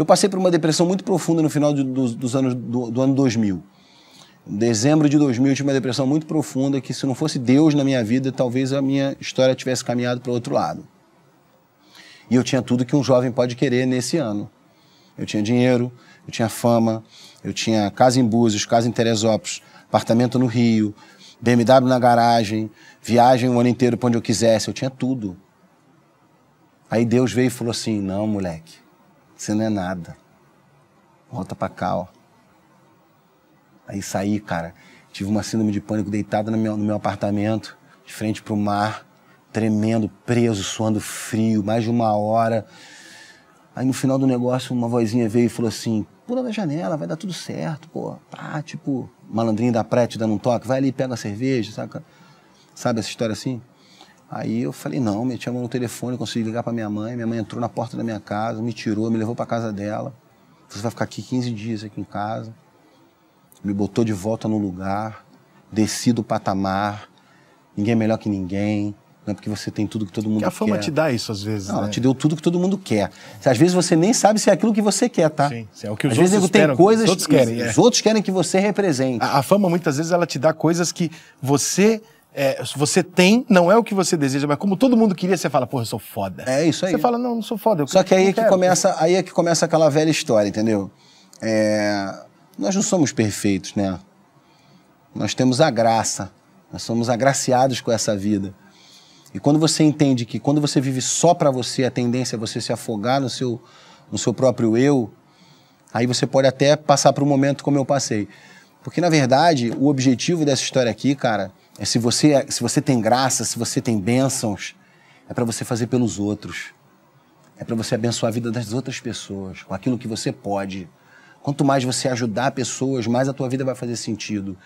Eu passei por uma depressão muito profunda no final de, dos, dos, anos do, do ano 2000. Em dezembro de 2000 eu tive uma depressão muito profunda que se não fosse Deus na minha vida, talvez a minha história tivesse caminhado para outro lado. E eu tinha tudo que um jovem pode querer nesse ano. Eu tinha dinheiro, eu tinha fama, eu tinha casa em Búzios, casa em Teresópolis, apartamento no Rio, BMW na garagem, viagem o ano inteiro para onde eu quisesse, eu tinha tudo. Aí Deus veio e falou assim: não, moleque, você não é nada. Volta pra cá, ó. Aí saí, cara. Tive uma síndrome de pânico deitada no meu, no meu apartamento, de frente pro mar, tremendo, preso, suando frio, mais de uma hora. Aí no final do negócio, uma vozinha veio e falou assim: pula da janela, vai dar tudo certo, pô. tá tipo, malandrinho da praia te dando um toque, vai ali, pega uma cerveja, saca? Sabe essa história assim? Aí eu falei, não, meti a mão no telefone, consegui ligar para minha mãe. Minha mãe entrou na porta da minha casa, me tirou, me levou para casa dela. Você vai ficar aqui 15 dias aqui em casa. Me botou de volta no lugar, desci do patamar. Ninguém é melhor que ninguém. Não é porque você tem tudo que todo mundo quer. A fama quer. te dá isso às vezes. Não, né? ela te deu tudo que todo mundo quer. Às vezes você nem sabe se é aquilo que você quer, tá? Sim, é o que os às outros vezes esperam, tem coisas que os outros querem. Que, é. Os outros querem que você represente. A, a fama muitas vezes ela te dá coisas que você é, você tem, não é o que você deseja, mas como todo mundo queria, você fala, porra, eu sou foda. É isso aí. Você fala, não, não sou foda. Só que aí é que, começa, aí é que começa aquela velha história, entendeu? É... Nós não somos perfeitos, né? Nós temos a graça. Nós somos agraciados com essa vida. E quando você entende que quando você vive só para você, a tendência é você se afogar no seu, no seu próprio eu, aí você pode até passar por um momento como eu passei. Porque, na verdade, o objetivo dessa história aqui, cara, é se você, é, se você tem graça, se você tem bênçãos, é para você fazer pelos outros. É para você abençoar a vida das outras pessoas com aquilo que você pode. Quanto mais você ajudar pessoas, mais a tua vida vai fazer sentido.